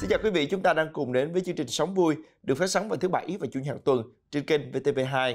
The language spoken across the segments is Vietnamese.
Xin chào quý vị, chúng ta đang cùng đến với chương trình Sống Vui được phát sóng vào thứ Bảy và Chủ nhật hàng tuần trên kênh VTV2.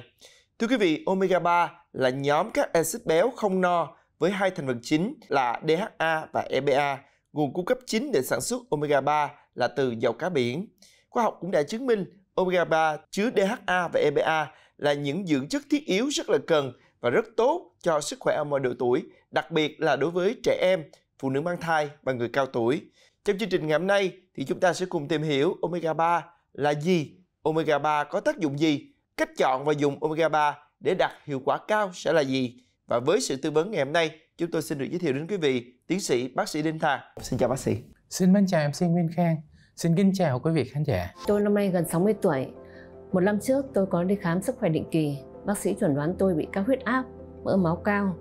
Thưa quý vị, Omega 3 là nhóm các axit béo không no với hai thành phần chính là DHA và EPA. Nguồn cung cấp chính để sản xuất Omega 3 là từ dầu cá biển. Khoa học cũng đã chứng minh Omega 3 chứa DHA và EPA là những dưỡng chất thiết yếu rất là cần và rất tốt cho sức khỏe ở mọi độ tuổi, đặc biệt là đối với trẻ em, phụ nữ mang thai và người cao tuổi. Trong chương trình ngày hôm nay thì chúng ta sẽ cùng tìm hiểu omega 3 là gì, omega 3 có tác dụng gì, cách chọn và dùng omega 3 để đạt hiệu quả cao sẽ là gì. Và với sự tư vấn ngày hôm nay, chúng tôi xin được giới thiệu đến quý vị tiến sĩ bác sĩ Đinh Thà. Xin chào bác sĩ. Xin mến chào MC Nguyên Khang. Xin kính chào quý vị khán giả. Tôi năm nay gần 60 tuổi. Một năm trước tôi có đi khám sức khỏe định kỳ. Bác sĩ chuẩn đoán tôi bị cao huyết áp, mỡ máu cao,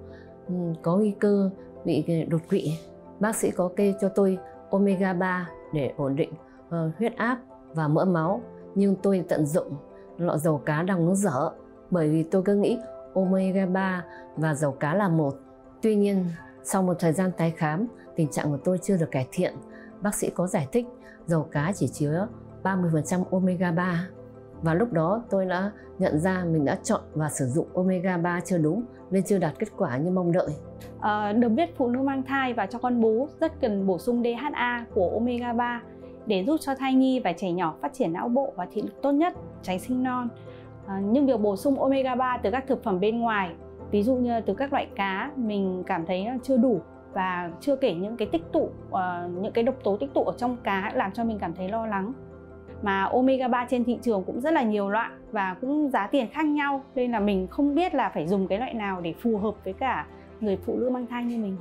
có nguy cơ bị đột quỵ. Bác sĩ có kê cho tôi omega 3 để ổn định uh, huyết áp và mỡ máu nhưng tôi tận dụng lọ dầu cá đang uống dở bởi vì tôi cứ nghĩ omega 3 và dầu cá là một. Tuy nhiên, sau một thời gian tái khám, tình trạng của tôi chưa được cải thiện. Bác sĩ có giải thích dầu cá chỉ chứa 30% omega 3 và lúc đó tôi đã nhận ra mình đã chọn và sử dụng omega 3 chưa đúng nên chưa đạt kết quả như mong đợi. À, được biết phụ nữ mang thai và cho con bú rất cần bổ sung DHA của omega 3 để giúp cho thai nhi và trẻ nhỏ phát triển não bộ và thị lực tốt nhất, tránh sinh non. À, nhưng việc bổ sung omega 3 từ các thực phẩm bên ngoài, ví dụ như từ các loại cá, mình cảm thấy chưa đủ và chưa kể những cái tích tụ, uh, những cái độc tố tích tụ ở trong cá làm cho mình cảm thấy lo lắng mà omega 3 trên thị trường cũng rất là nhiều loại và cũng giá tiền khác nhau nên là mình không biết là phải dùng cái loại nào để phù hợp với cả người phụ nữ mang thai như mình.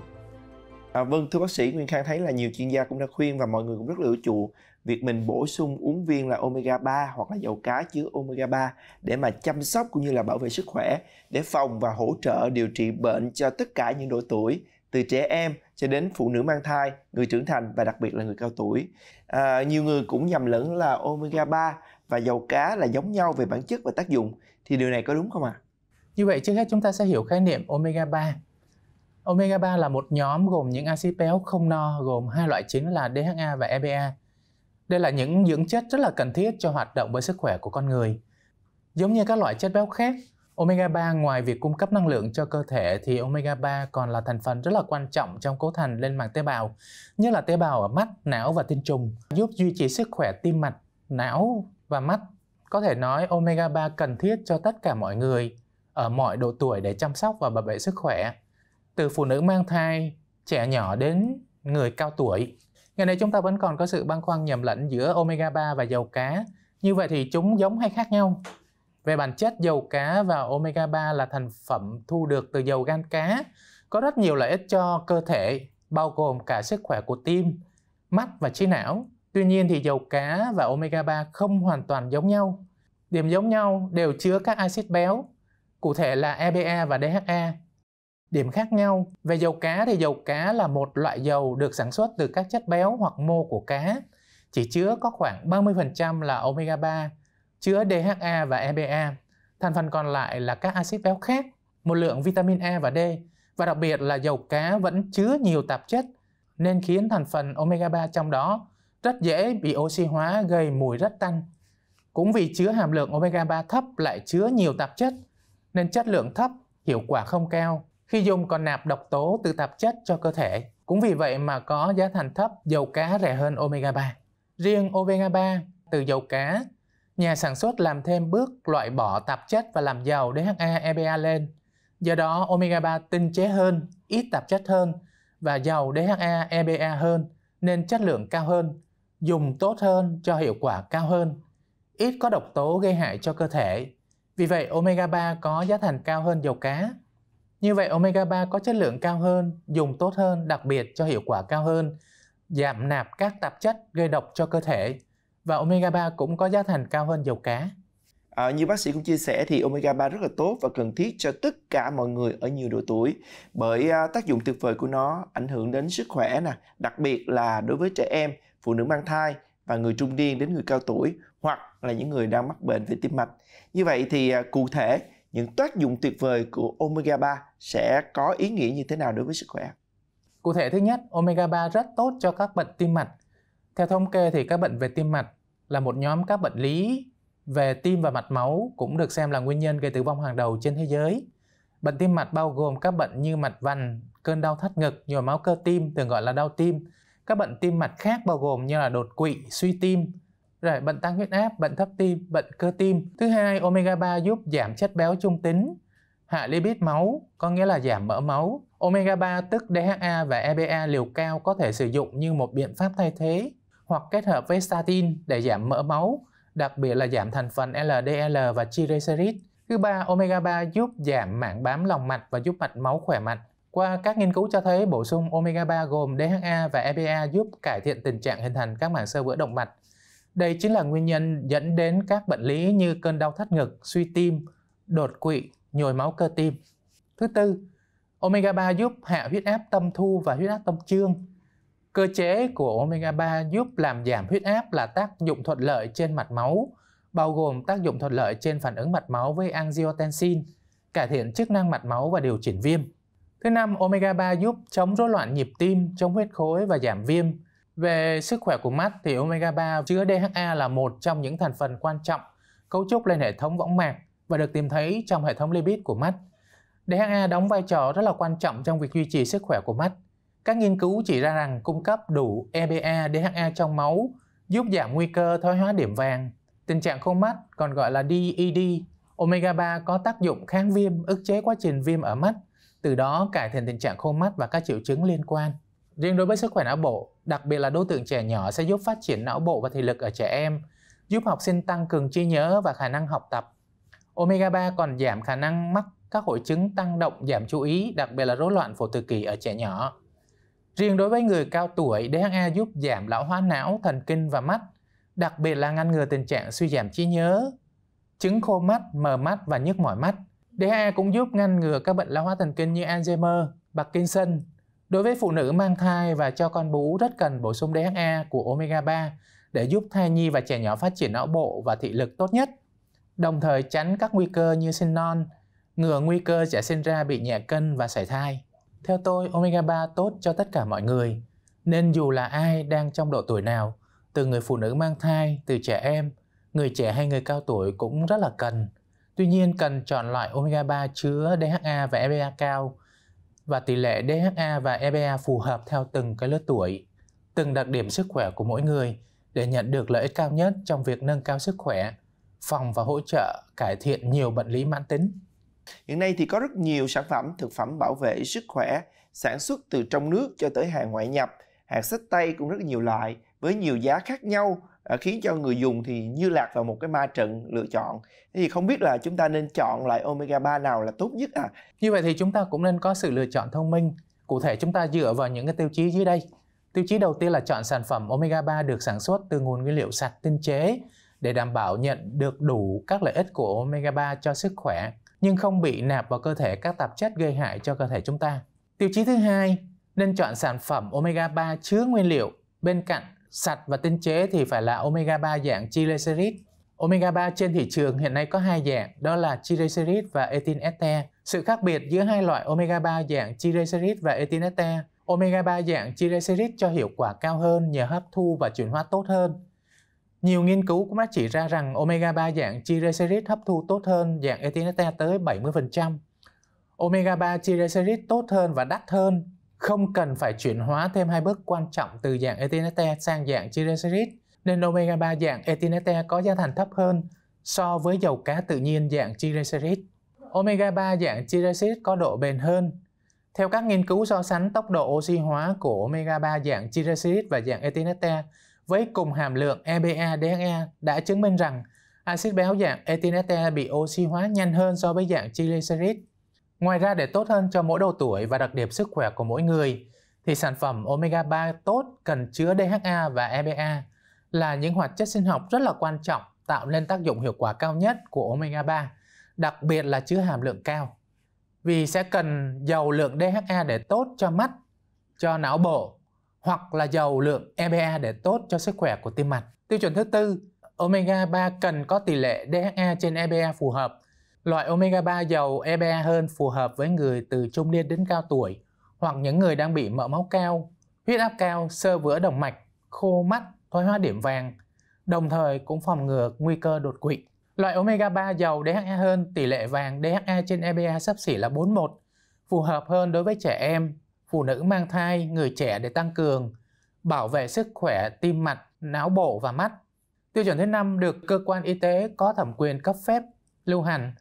À, vâng thưa bác sĩ Nguyên Khang thấy là nhiều chuyên gia cũng đã khuyên và mọi người cũng rất là ưa chuộng việc mình bổ sung uống viên là omega 3 hoặc là dầu cá chứa omega 3 để mà chăm sóc cũng như là bảo vệ sức khỏe để phòng và hỗ trợ điều trị bệnh cho tất cả những độ tuổi từ trẻ em cho đến phụ nữ mang thai, người trưởng thành và đặc biệt là người cao tuổi. À, nhiều người cũng nhầm lẫn là omega 3 và dầu cá là giống nhau về bản chất và tác dụng. Thì điều này có đúng không ạ? À? Như vậy trước hết chúng ta sẽ hiểu khái niệm omega 3. Omega 3 là một nhóm gồm những axit béo không no gồm hai loại chính là DHA và EPA. Đây là những dưỡng chất rất là cần thiết cho hoạt động với sức khỏe của con người. Giống như các loại chất béo khác, Omega 3 ngoài việc cung cấp năng lượng cho cơ thể thì omega 3 còn là thành phần rất là quan trọng trong cấu thành lên mạng tế bào, như là tế bào ở mắt, não và tinh trùng, giúp duy trì sức khỏe tim mạch, não và mắt. Có thể nói omega 3 cần thiết cho tất cả mọi người ở mọi độ tuổi để chăm sóc và bảo vệ sức khỏe, từ phụ nữ mang thai, trẻ nhỏ đến người cao tuổi. Ngày nay chúng ta vẫn còn có sự băn khoăn nhầm lẫn giữa omega 3 và dầu cá. Như vậy thì chúng giống hay khác nhau? Về bản chất, dầu cá và omega 3 là thành phẩm thu được từ dầu gan cá, có rất nhiều lợi ích cho cơ thể, bao gồm cả sức khỏe của tim, mắt và trí não. Tuy nhiên thì dầu cá và omega 3 không hoàn toàn giống nhau. Điểm giống nhau đều chứa các axit béo, cụ thể là EPA và DHA. Điểm khác nhau, về dầu cá thì dầu cá là một loại dầu được sản xuất từ các chất béo hoặc mô của cá, chỉ chứa có khoảng 30% là omega 3 chứa DHA và EPA. Thành phần còn lại là các axit béo khác, một lượng vitamin E và D và đặc biệt là dầu cá vẫn chứa nhiều tạp chất nên khiến thành phần omega 3 trong đó rất dễ bị oxy hóa gây mùi rất tanh. Cũng vì chứa hàm lượng omega 3 thấp lại chứa nhiều tạp chất nên chất lượng thấp, hiệu quả không cao khi dùng còn nạp độc tố từ tạp chất cho cơ thể. Cũng vì vậy mà có giá thành thấp, dầu cá rẻ hơn omega 3. Riêng omega 3 từ dầu cá Nhà sản xuất làm thêm bước loại bỏ tạp chất và làm giàu DHA EPA lên. Do đó, omega 3 tinh chế hơn, ít tạp chất hơn và giàu DHA EPA hơn nên chất lượng cao hơn, dùng tốt hơn cho hiệu quả cao hơn, ít có độc tố gây hại cho cơ thể. Vì vậy, omega 3 có giá thành cao hơn dầu cá. Như vậy, omega 3 có chất lượng cao hơn, dùng tốt hơn, đặc biệt cho hiệu quả cao hơn, giảm nạp các tạp chất gây độc cho cơ thể và omega 3 cũng có giá thành cao hơn dầu cá. À, như bác sĩ cũng chia sẻ thì omega 3 rất là tốt và cần thiết cho tất cả mọi người ở nhiều độ tuổi bởi à, tác dụng tuyệt vời của nó ảnh hưởng đến sức khỏe nè, đặc biệt là đối với trẻ em, phụ nữ mang thai và người trung niên đến người cao tuổi hoặc là những người đang mắc bệnh về tim mạch. Như vậy thì à, cụ thể những tác dụng tuyệt vời của omega 3 sẽ có ý nghĩa như thế nào đối với sức khỏe? Cụ thể thứ nhất, omega 3 rất tốt cho các bệnh tim mạch. Theo thống kê thì các bệnh về tim mạch là một nhóm các bệnh lý về tim và mạch máu cũng được xem là nguyên nhân gây tử vong hàng đầu trên thế giới. Bệnh tim mạch bao gồm các bệnh như mạch vành, cơn đau thắt ngực, nhồi máu cơ tim thường gọi là đau tim. Các bệnh tim mạch khác bao gồm như là đột quỵ, suy tim, rồi bệnh tăng huyết áp, bệnh thấp tim, bệnh cơ tim. Thứ hai, omega 3 giúp giảm chất béo trung tính, hạ lipid máu, có nghĩa là giảm mỡ máu. Omega 3 tức DHA và EPA liều cao có thể sử dụng như một biện pháp thay thế hoặc kết hợp với statin để giảm mỡ máu, đặc biệt là giảm thành phần LDL và triglycerid. Thứ ba, omega 3 giúp giảm mảng bám lòng mạch và giúp mạch máu khỏe mạnh. Qua các nghiên cứu cho thấy bổ sung omega 3 gồm DHA và EPA giúp cải thiện tình trạng hình thành các mảng xơ vữa động mạch. Đây chính là nguyên nhân dẫn đến các bệnh lý như cơn đau thắt ngực, suy tim, đột quỵ, nhồi máu cơ tim. Thứ tư, omega 3 giúp hạ huyết áp tâm thu và huyết áp tâm trương. Cơ chế của omega 3 giúp làm giảm huyết áp là tác dụng thuận lợi trên mạch máu, bao gồm tác dụng thuận lợi trên phản ứng mạch máu với angiotensin, cải thiện chức năng mạch máu và điều chỉnh viêm. Thứ năm, omega 3 giúp chống rối loạn nhịp tim, chống huyết khối và giảm viêm. Về sức khỏe của mắt thì omega 3 chứa DHA là một trong những thành phần quan trọng cấu trúc lên hệ thống võng mạc và được tìm thấy trong hệ thống lipid của mắt. DHA đóng vai trò rất là quan trọng trong việc duy trì sức khỏe của mắt các nghiên cứu chỉ ra rằng cung cấp đủ EPA, DHA trong máu giúp giảm nguy cơ thoái hóa điểm vàng. Tình trạng khô mắt còn gọi là DED, e omega 3 có tác dụng kháng viêm, ức chế quá trình viêm ở mắt, từ đó cải thiện tình trạng khô mắt và các triệu chứng liên quan. Riêng đối với sức khỏe não bộ, đặc biệt là đối tượng trẻ nhỏ sẽ giúp phát triển não bộ và thị lực ở trẻ em, giúp học sinh tăng cường trí nhớ và khả năng học tập. Omega 3 còn giảm khả năng mắc các hội chứng tăng động giảm chú ý, đặc biệt là rối loạn phổ tự kỷ ở trẻ nhỏ. Riêng đối với người cao tuổi, DHA giúp giảm lão hóa não, thần kinh và mắt, đặc biệt là ngăn ngừa tình trạng suy giảm trí nhớ, chứng khô mắt, mờ mắt và nhức mỏi mắt. DHA cũng giúp ngăn ngừa các bệnh lão hóa thần kinh như Alzheimer, Parkinson. Đối với phụ nữ mang thai và cho con bú rất cần bổ sung DHA của omega 3 để giúp thai nhi và trẻ nhỏ phát triển não bộ và thị lực tốt nhất, đồng thời tránh các nguy cơ như sinh non, ngừa nguy cơ trẻ sinh ra bị nhẹ cân và sảy thai. Theo tôi, omega 3 tốt cho tất cả mọi người, nên dù là ai đang trong độ tuổi nào, từ người phụ nữ mang thai, từ trẻ em, người trẻ hay người cao tuổi cũng rất là cần. Tuy nhiên, cần chọn loại omega 3 chứa DHA và EPA cao và tỷ lệ DHA và EPA phù hợp theo từng cái lứa tuổi, từng đặc điểm sức khỏe của mỗi người để nhận được lợi ích cao nhất trong việc nâng cao sức khỏe, phòng và hỗ trợ cải thiện nhiều bệnh lý mãn tính. Hiện nay thì có rất nhiều sản phẩm thực phẩm bảo vệ sức khỏe sản xuất từ trong nước cho tới hàng ngoại nhập, hàng sách tay cũng rất nhiều loại với nhiều giá khác nhau à, khiến cho người dùng thì như lạc vào một cái ma trận lựa chọn. Thế thì không biết là chúng ta nên chọn loại omega 3 nào là tốt nhất à? Như vậy thì chúng ta cũng nên có sự lựa chọn thông minh. Cụ thể chúng ta dựa vào những cái tiêu chí dưới đây. Tiêu chí đầu tiên là chọn sản phẩm omega 3 được sản xuất từ nguồn nguyên liệu sạch tinh chế để đảm bảo nhận được đủ các lợi ích của omega 3 cho sức khỏe nhưng không bị nạp vào cơ thể các tạp chất gây hại cho cơ thể chúng ta. Tiêu chí thứ hai, nên chọn sản phẩm omega 3 chứa nguyên liệu bên cạnh sạch và tinh chế thì phải là omega 3 dạng triglycerid. Omega 3 trên thị trường hiện nay có hai dạng, đó là triglycerid và etin ester. Sự khác biệt giữa hai loại omega 3 dạng triglycerid và etin ester, omega 3 dạng triglycerid cho hiệu quả cao hơn nhờ hấp thu và chuyển hóa tốt hơn, nhiều nghiên cứu cũng đã chỉ ra rằng omega 3 dạng triglycerid hấp thu tốt hơn dạng etineta tới 70%. Omega 3 triglycerid tốt hơn và đắt hơn, không cần phải chuyển hóa thêm hai bước quan trọng từ dạng etineta sang dạng triglycerid, nên omega 3 dạng etineta có giá thành thấp hơn so với dầu cá tự nhiên dạng triglycerid. Omega 3 dạng triglycerid có độ bền hơn. Theo các nghiên cứu so sánh tốc độ oxy hóa của omega 3 dạng triglycerid và dạng etineta với cùng hàm lượng EBA dha đã chứng minh rằng axit béo dạng etinete bị oxy hóa nhanh hơn so với dạng triglycerid. Ngoài ra để tốt hơn cho mỗi độ tuổi và đặc điểm sức khỏe của mỗi người, thì sản phẩm omega 3 tốt cần chứa DHA và EBA là những hoạt chất sinh học rất là quan trọng tạo nên tác dụng hiệu quả cao nhất của omega 3, đặc biệt là chứa hàm lượng cao. Vì sẽ cần dầu lượng DHA để tốt cho mắt, cho não bộ hoặc là dầu lượng EPA để tốt cho sức khỏe của tim mạch. Tiêu chuẩn thứ tư, omega 3 cần có tỷ lệ DHA trên EPA phù hợp. Loại omega 3 dầu EPA hơn phù hợp với người từ trung niên đến cao tuổi hoặc những người đang bị mỡ máu cao, huyết áp cao, sơ vữa động mạch, khô mắt, thoái hóa điểm vàng, đồng thời cũng phòng ngừa nguy cơ đột quỵ. Loại omega 3 dầu DHA hơn tỷ lệ vàng DHA trên EPA sấp xỉ là 41, phù hợp hơn đối với trẻ em, phụ nữ mang thai, người trẻ để tăng cường bảo vệ sức khỏe tim mạch, não bộ và mắt. Tiêu chuẩn thứ năm được cơ quan y tế có thẩm quyền cấp phép lưu hành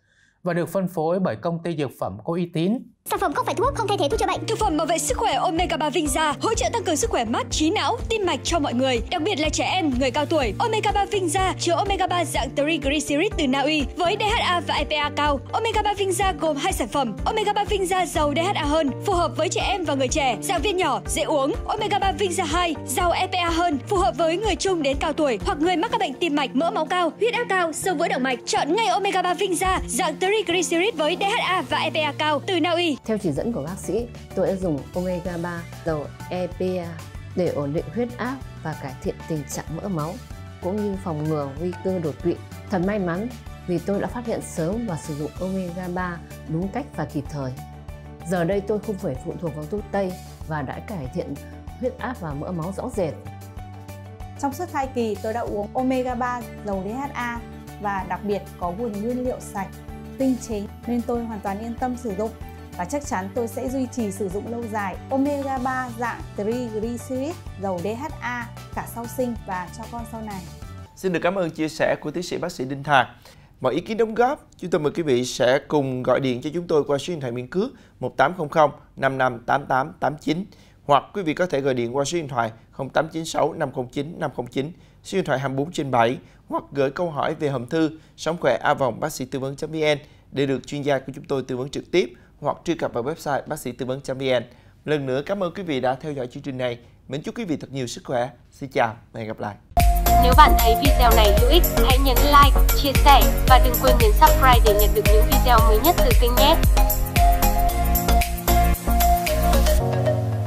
và được phân phối bởi công ty dược phẩm có uy tín Sản phẩm không phải thuốc, không thay thế thuốc chữa bệnh. Thực phẩm bảo vệ sức khỏe Omega 3 gia hỗ trợ tăng cường sức khỏe mắt, trí não, tim mạch cho mọi người, đặc biệt là trẻ em, người cao tuổi. Omega 3 gia chứa omega 3 dạng triglycerid từ Na Uy với DHA và EPA cao. Omega 3 gia gồm hai sản phẩm: Omega 3 gia giàu DHA hơn, phù hợp với trẻ em và người trẻ, dạng viên nhỏ, dễ uống. Omega 3 gia 2 giàu EPA hơn, phù hợp với người trung đến cao tuổi hoặc người mắc các bệnh tim mạch, mỡ máu cao, huyết áp cao, sơ vữa động mạch. Chọn ngay Omega 3 gia dạng triglycerid với DHA và EPA cao từ Na Uy theo chỉ dẫn của bác sĩ, tôi đã dùng omega 3 dầu EPA để ổn định huyết áp và cải thiện tình trạng mỡ máu cũng như phòng ngừa nguy cơ đột quỵ. Thật may mắn vì tôi đã phát hiện sớm và sử dụng omega 3 đúng cách và kịp thời. Giờ đây tôi không phải phụ thuộc vào thuốc Tây và đã cải thiện huyết áp và mỡ máu rõ rệt. Trong suốt thai kỳ, tôi đã uống omega 3 dầu DHA và đặc biệt có nguồn nguyên liệu sạch, tinh chế nên tôi hoàn toàn yên tâm sử dụng và chắc chắn tôi sẽ duy trì sử dụng lâu dài omega 3 dạng triglycerid, dầu DHA cả sau sinh và cho con sau này. Xin được cảm ơn chia sẻ của tiến sĩ bác sĩ Đinh Thạc. Mọi ý kiến đóng góp, chúng tôi mời quý vị sẽ cùng gọi điện cho chúng tôi qua số điện thoại miễn cước 1800 55 88 89 hoặc quý vị có thể gọi điện qua số điện thoại 0896 509 509 số điện thoại 24 trên 7 hoặc gửi câu hỏi về hòm thư sống khỏe a vòng bác sĩ tư vấn.vn để được chuyên gia của chúng tôi tư vấn trực tiếp hoặc truy cập vào website bác sĩ tư vấn.vn. Lần nữa cảm ơn quý vị đã theo dõi chương trình này. Mến chúc quý vị thật nhiều sức khỏe. Xin chào và hẹn gặp lại. Nếu bạn thấy video này hữu ích, hãy nhấn like, chia sẻ và đừng quên nhấn subscribe để nhận được những video mới nhất từ kênh nhé.